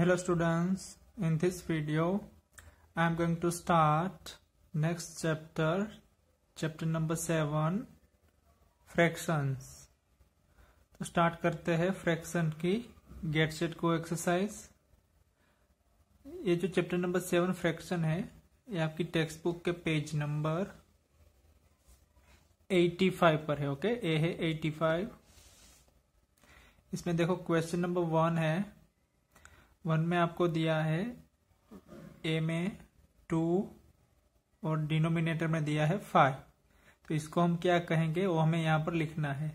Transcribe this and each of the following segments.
hello students in this video i am going to start next chapter chapter number 7 fractions to start karte हैं fraction ki get set को exercise ye jo chapter number 7 fraction hai ye aapki textbook ke page number 85 पर है okay okay? ए है 85 इसमें देखो question number one है one में आपको दिया है ए में टू और डिनोमिनेटर में दिया है फाइव तो इसको हम क्या कहेंगे वो हमें यहाँ पर लिखना है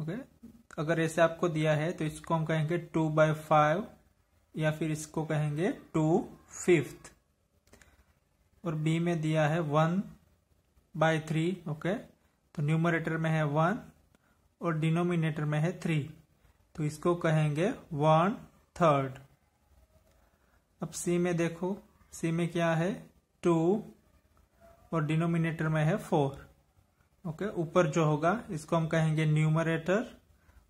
ओके अगर ऐसे आपको दिया है तो इसको हम कहेंगे टू बाय फाइव या फिर इसको कहेंगे टू फिफ्थ और बी में दिया है वन बाय थ्री ओके तो न्यूमरेटर में है वन और डिनोमिनेटर में है थ्री तो इसको कहेंगे वन थर्ड अब सी में देखो सी में क्या है टू और डिनोमिनेटर में है फोर ओके ऊपर जो होगा इसको हम कहेंगे न्यूमरेटर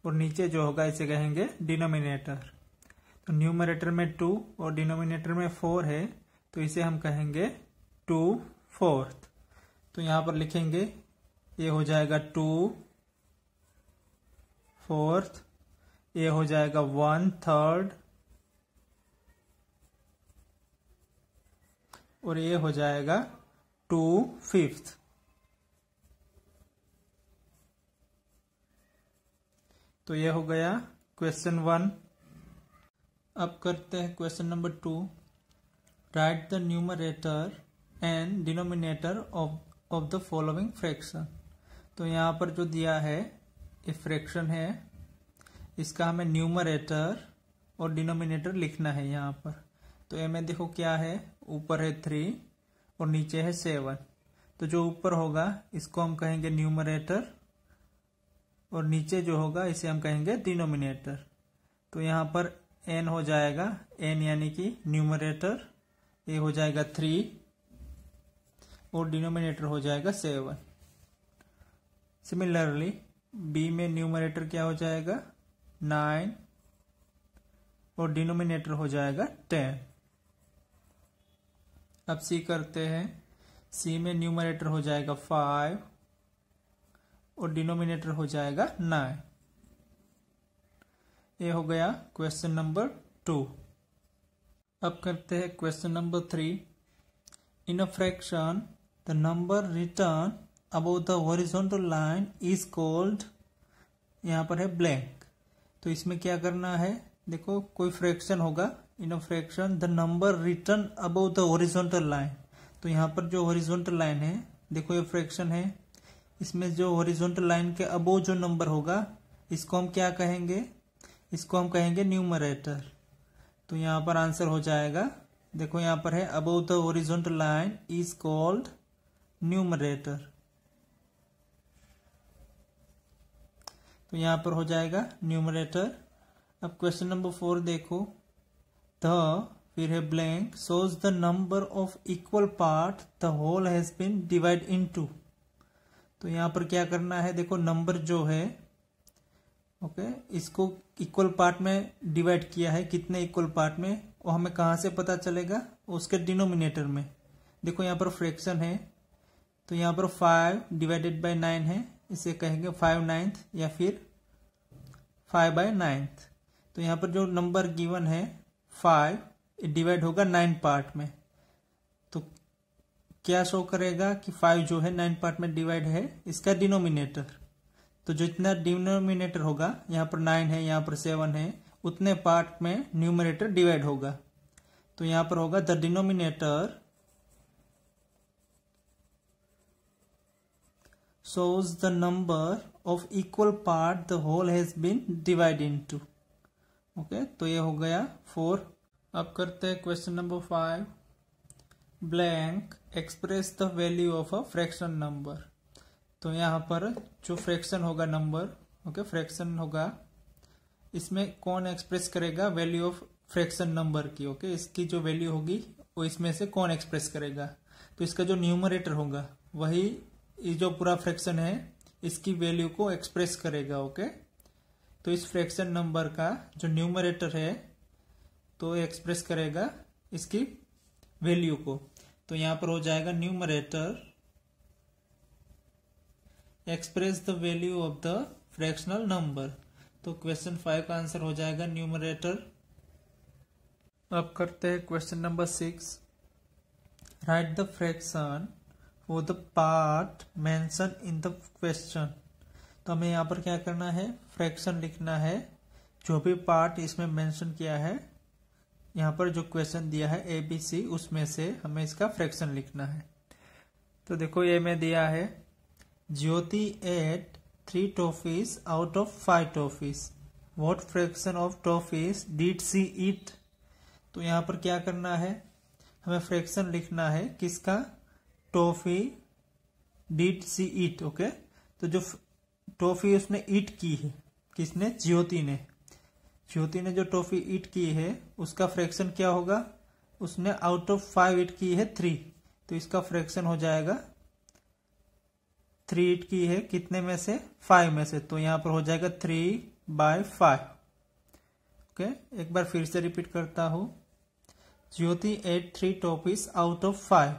और नीचे जो होगा इसे कहेंगे डिनोमिनेटर तो न्यूमरेटर में टू और डिनोमिनेटर में फोर है तो इसे हम कहेंगे टू फोर्थ तो यहां पर लिखेंगे ये हो जाएगा टू फोर्थ ये हो जाएगा वन थर्ड और ये हो जाएगा टू फिफ्थ तो ये हो गया क्वेश्चन वन अब करते हैं question number two write the numerator and denominator of of the following fraction तो यहां पर जो दिया है ये फ्रैक्शन है इसका हमें न्यूमरेटर और डिनोमिनेटर लिखना है यहाँ पर तो ए में देखो क्या है ऊपर है थ्री और नीचे है सेवन तो जो ऊपर होगा इसको हम कहेंगे न्यूमरेटर और नीचे जो होगा इसे हम कहेंगे डिनोमिनेटर तो यहाँ पर एन हो जाएगा एन यानी कि न्यूमरेटर ए हो जाएगा थ्री और डिनोमिनेटर हो जाएगा सेवन सिमिलरली बी में न्यूमरेटर क्या हो जाएगा नाइन और डिनोमिनेटर हो जाएगा टेन अब सी करते हैं सी में न्यूमरेटर हो जाएगा फाइव और डिनोमिनेटर हो जाएगा नाइन ये हो गया क्वेश्चन नंबर टू अब करते हैं question number three in a fraction the number written about the horizontal line is called यहां पर है ब्लैंक तो इसमें क्या करना है देखो कोई फ्रैक्शन होगा in a fraction the number written above the horizontal line तो यहाँ पर जो ओरिजोनटल लाइन है देखो ये फ्रैक्शन है इसमें जो ओरिजोनटल लाइन के अबव जो नंबर होगा इसको हम क्या कहेंगे इसको हम कहेंगे न्यूमरेटर तो यहाँ पर आंसर हो जाएगा देखो यहाँ पर है above the horizontal line is called numerator तो यहां पर हो जाएगा न्यूमरेटर अब क्वेश्चन नंबर फोर देखो द फिर है blank shows the number of equal part the whole has been divide into तो यहां पर क्या करना है देखो नंबर जो है ओके इसको इक्वल पार्ट में डिवाइड किया है कितने इक्वल पार्ट में वो हमें कहाँ से पता चलेगा उसके डिनोमिनेटर में देखो यहाँ पर फ्रैक्शन है तो यहाँ पर फाइव डिवाइडेड बाय नाइन है इसे कहेंगे फाइव नाइन्थ या फिर फाइव बाय नाइन्थ तो यहाँ पर जो नंबर गिवन है फाइव डिवाइड होगा नाइन पार्ट में तो क्या शो करेगा कि फाइव जो है नाइन पार्ट में डिवाइड है इसका डिनोमिनेटर तो जितना डिनोमिनेटर होगा यहाँ पर नाइन है यहाँ पर सेवन है उतने पार्ट में न्यूमिनेटर डिवाइड होगा तो यहाँ पर होगा the denominator shows the number of equal part the whole has been divided into okay okay, तो ये हो गया फोर अब करते हैं question number five blank express the value of a fraction number तो यहाँ पर जो फ्रैक्शन होगा नंबर ओके फ्रैक्शन होगा इसमें कौन एक्सप्रेस करेगा वैल्यू ऑफ फ्रैक्शन नंबर की ओके okay? इसकी जो वैल्यू होगी वो इसमें से कौन एक्सप्रेस करेगा तो इसका जो न्यूमरेटर होगा वही ये जो पूरा फ्रैक्शन है इसकी वैल्यू को एक्सप्रेस करेगा ओके तो इस फ्रैक्शन नंबर का जो न्यूमरेटर है तो एक्सप्रेस करेगा इसकी वैल्यू को तो यहां पर हो जाएगा numerator express the value of the fractional number तो क्वेश्चन फाइव का आंसर हो जाएगा न्यूमरेटर अब करते हैं question number six write the fraction वो the part mention in the question तो हमें यहाँ पर क्या करना है फ्रैक्शन लिखना है जो भी पार्ट इसमें मेंशन किया है यहाँ पर जो क्वेश्चन दिया है ए बी सी उसमें से हमें इसका फ्रैक्शन लिखना है तो देखो ये में दिया है Jyoti ate three toffees out of five toffees what fraction of toffees did she eat तो यहाँ पर क्या करना है हमें फ्रैक्शन लिखना है किसका टोफी डीट सी ईट ओके तो जो टॉफी उसने ईट की है किसने ज्योति ने ज्योति ने जो टॉफी ईट की है उसका फ्रैक्शन क्या होगा उसने आउट ऑफ फाइव ईट की है थ्री तो इसका फ्रैक्शन हो जाएगा थ्री ईट की है कितने में से फाइव में से तो यहां पर हो जाएगा थ्री बाय फाइव ओके एक बार फिर से रिपीट करता हूं Jyoti ate three toffees out of five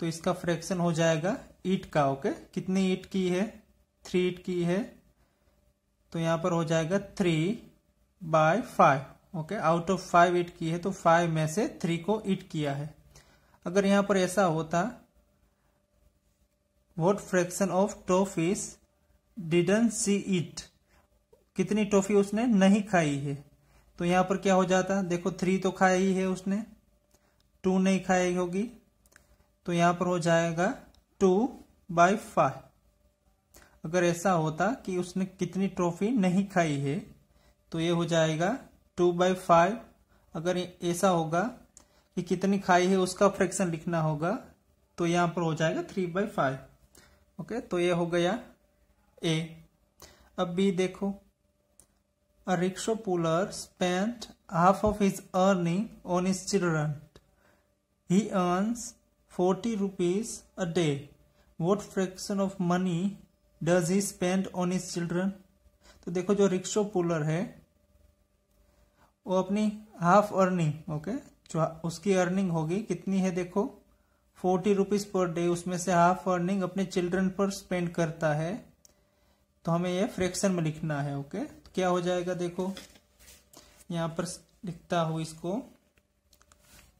तो इसका फ्रैक्शन हो जाएगा ईट का ओके कितनी ईट की है थ्री ईट की है तो यहां पर हो जाएगा three by five okay out of five eat की है तो फाइव में से थ्री को ईट किया है अगर यहां पर ऐसा होता what fraction of toffee did see eat कितनी टॉफी उसने नहीं खाई है तो यहां पर क्या हो जाता देखो थ्री तो खाई है उसने टू नहीं खाई होगी तो यहां पर हो जाएगा टू बाई फाइव अगर ऐसा होता कि उसने कितनी ट्रॉफी नहीं खाई है तो ये हो जाएगा टू बाई फाइव अगर ऐसा होगा कि कितनी खाई है उसका फ्रैक्शन लिखना होगा तो यहां पर हो जाएगा थ्री बाई फाइव ओके तो ये हो गया ए अब बी देखो rickshaw puller spent half of his earning on his children he earns forty rupees a day. What fraction of money does he spend on his children? तो देखो जो rickshaw puller है वो अपनी हाफ अर्निंग ओके जो उसकी earning होगी कितनी है देखो फोर्टी रुपीज पर डे उसमें से हाफ अर्निंग अपने चिल्ड्रन पर स्पेंड करता है तो हमें ये फ्रैक्शन में लिखना है ओके okay? तो क्या हो जाएगा देखो यहाँ पर लिखता हूं इसको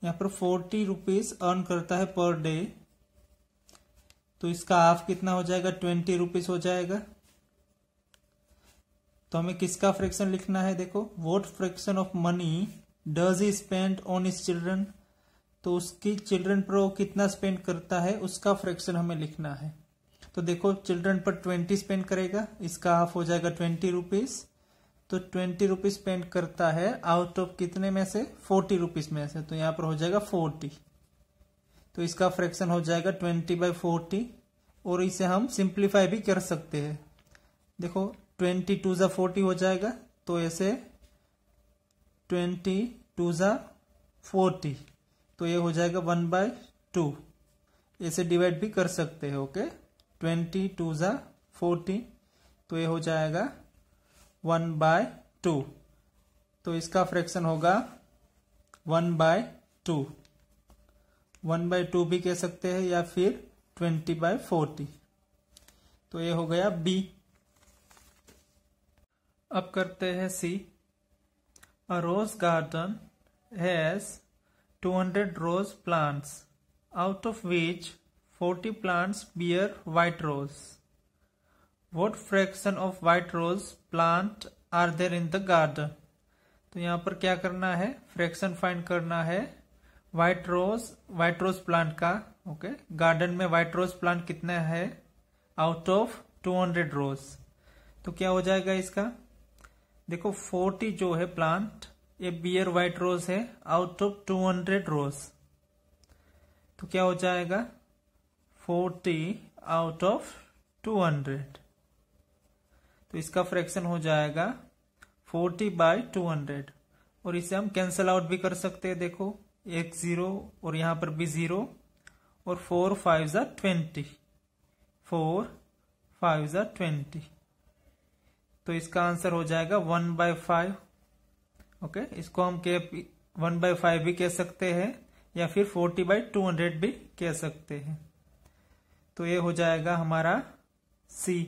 यहाँ पर फोर्टी रुपीज अर्न करता है पर डे तो इसका हाफ कितना हो जाएगा ट्वेंटी रुपीज हो जाएगा तो हमें किसका फ्रैक्शन लिखना है देखो what fraction of money does he spend on his children तो उसकी चिल्ड्रन पर वो कितना स्पेंड करता है उसका फ्रैक्शन हमें लिखना है तो देखो चिल्ड्रन पर ट्वेंटी स्पेंड करेगा इसका हाफ हो जाएगा ट्वेंटी रुपीज तो ट्वेंटी रुपीज पेंट करता है आउट ऑफ कितने में से फोर्टी रुपीज में से तो यहां पर हो जाएगा फोर्टी तो इसका फ्रैक्शन हो जाएगा ट्वेंटी बाई फोर्टी और इसे हम सिंप्लीफाई भी कर सकते हैं देखो ट्वेंटी टू ज़ा फोर्टी हो जाएगा तो ऐसे ट्वेंटी टू ज़ा फोर्टी तो ये हो जाएगा वन बाय टू ऐसे डिवाइड भी कर सकते हैं ओके ट्वेंटी टू ज़ा फोर्टी तो ये हो जाएगा वन बाय टू तो इसका फ्रैक्शन होगा one by two one by two भी कह सकते हैं या फिर ट्वेंटी बाय फोर्टी तो ये हो गया बी अब करते हैं C a rose garden has two hundred rose plants out of which forty plants bear white rose what fraction of white rose plant are there in the garden तो यहां पर क्या करना है फ्रैक्शन फाइंड करना है white rose white rose plant का okay okay? Garden में व्हाइट रोज प्लांट कितना है out of two hundred rose तो क्या हो जाएगा इसका देखो फोर्टी जो है प्लांट ये बियर व्हाइट रोज है out of two hundred rose तो क्या हो जाएगा forty out of two hundred तो इसका फ्रैक्शन हो जाएगा फोर्टी बाय टू हंड्रेड और इसे हम कैंसल आउट भी कर सकते हैं देखो एक जीरो और यहां पर भी जीरो और फोर फाइव ज़ा ट्वेंटी फोर फाइव ज़ा ट्वेंटी तो इसका आंसर हो जाएगा वन बाय फाइव ओके इसको हम के वन बाय फाइव भी कह सकते हैं या फिर फोर्टी बाय टू हंड्रेड भी कह सकते हैं तो ये हो जाएगा हमारा सी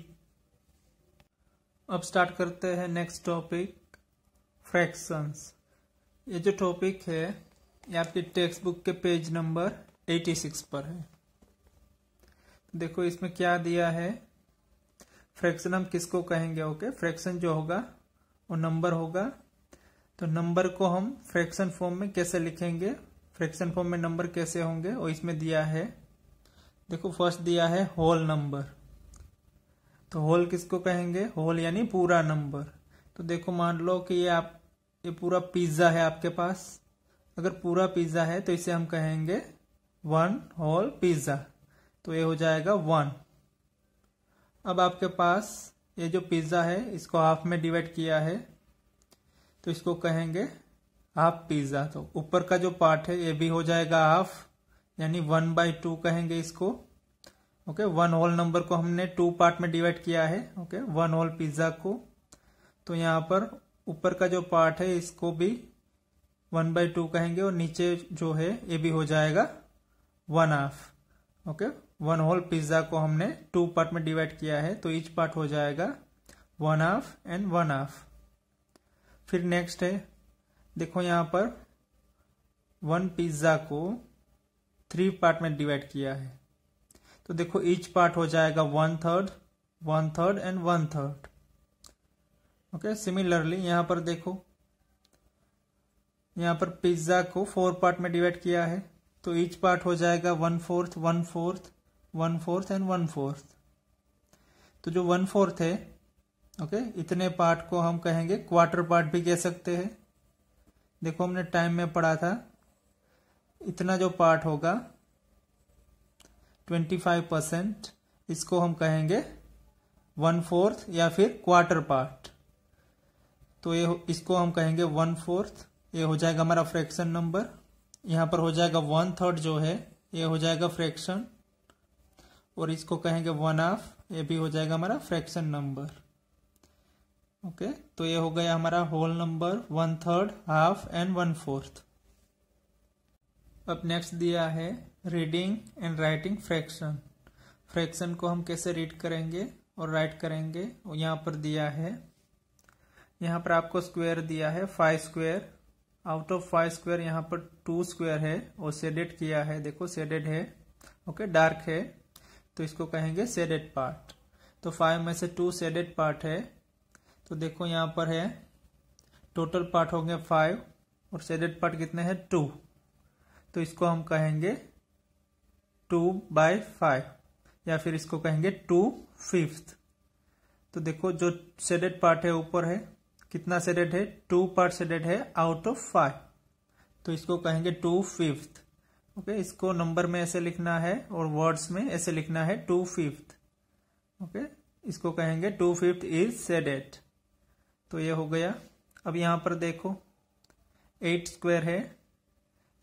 अब स्टार्ट करते हैं नेक्स्ट टॉपिक फ्रैक्शंस ये जो टॉपिक है ये आपके टेक्स्ट बुक के पेज नंबर 86 पर है देखो इसमें क्या दिया है फ्रैक्शन हम किसको कहेंगे ओके फ्रैक्शन जो होगा वो नंबर होगा तो नंबर को हम फ्रैक्शन फॉर्म में कैसे लिखेंगे फ्रैक्शन फॉर्म में नंबर कैसे होंगे और इसमें दिया है देखो फर्स्ट दिया है होल नंबर तो होल किसको कहेंगे होल यानी पूरा नंबर तो देखो मान लो कि ये आप ये पूरा पिज्जा है आपके पास अगर पूरा पिज्जा है तो इसे हम कहेंगे वन होल पिज्जा तो ये हो जाएगा वन अब आपके पास ये जो पिज्जा है इसको हाफ में डिवाइड किया है तो इसको कहेंगे हाफ पिज्जा तो ऊपर का जो पार्ट है ये भी हो जाएगा हाफ यानी वन बाय टू कहेंगे इसको ओके वन होल नंबर को हमने टू पार्ट में डिवाइड किया है ओके वन होल पिज्जा को तो यहाँ पर ऊपर का जो पार्ट है इसको भी वन बाई टू कहेंगे और नीचे जो है ये भी हो जाएगा one half okay one whole pizza को हमने टू पार्ट में डिवाइड किया है तो ईच पार्ट हो जाएगा one half and one half फिर नेक्स्ट है देखो यहां पर वन पिज्जा को थ्री पार्ट में डिवाइड किया है तो देखो ईच पार्ट हो जाएगा one third one third and one third okay similarly यहां पर देखो यहां पर पिज्जा को फोर पार्ट में डिवाइड किया है तो ईच पार्ट हो जाएगा one fourth one fourth one fourth and one fourth तो जो वन फोर्थ है ओके okay, इतने पार्ट को हम कहेंगे क्वार्टर पार्ट भी कह सकते हैं देखो हमने टाइम में पढ़ा था इतना जो पार्ट होगा ट्वेंटी फाइव परसेंट इसको हम कहेंगे वन फोर्थ या फिर क्वार्टर पार्ट तो ये इसको हम कहेंगे वन फोर्थ ये हो जाएगा हमारा फ्रैक्शन नंबर यहाँ पर हो जाएगा वन थर्ड जो है ये हो जाएगा फ्रैक्शन और इसको कहेंगे वन हाफ ये भी हो जाएगा हमारा फ्रैक्शन नंबर ओके तो ये हो गया हमारा whole number one third half and one fourth अब नेक्स्ट दिया है reading and writing fraction fraction को हम कैसे रीड करेंगे और राइट करेंगे और यहाँ पर दिया है यहाँ पर आपको स्क्वायर दिया है five square out of five square यहाँ पर टू स्क्वायर है और सेडेड किया है देखो सेडेड है ओके डार्क है तो इसको कहेंगे सेडेड पार्ट तो फाइव में से टू सेडेड पार्ट है तो देखो यहाँ पर है टोटल पार्ट होंगे फाइव और सेडेड पार्ट कितने हैं टू तो इसको हम कहेंगे टू बाय फाइव या फिर इसको कहेंगे टू फिफ्थ तो देखो जो सेडेड पार्ट है ऊपर है कितना सेडेड है टू पार्ट सेडेड है आउट ऑफ फाइव तो इसको कहेंगे टू फिफ्थ ओके इसको नंबर में ऐसे लिखना है और वर्ड्स में ऐसे लिखना है टू फिफ्थ ओके इसको कहेंगे टू फिफ्थ इज सेडेड तो ये हो गया अब यहां पर देखो एट स्क्वायर है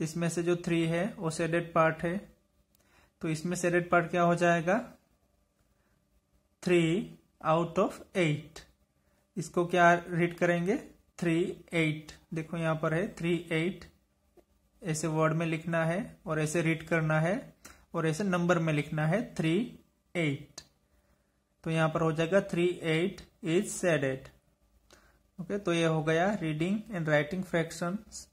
इसमें से जो थ्री है वो सेडेड पार्ट है तो इसमें से रेड पार्ट क्या हो जाएगा थ्री आउट ऑफ एट इसको क्या रीड करेंगे थ्री एट देखो यहां पर है थ्री एट ऐसे वर्ड में लिखना है और ऐसे रीड करना है और ऐसे नंबर में लिखना है थ्री एट तो यहां पर हो जाएगा three eight is shaded okay तो ये हो गया रीडिंग एंड राइटिंग फ्रैक्शंस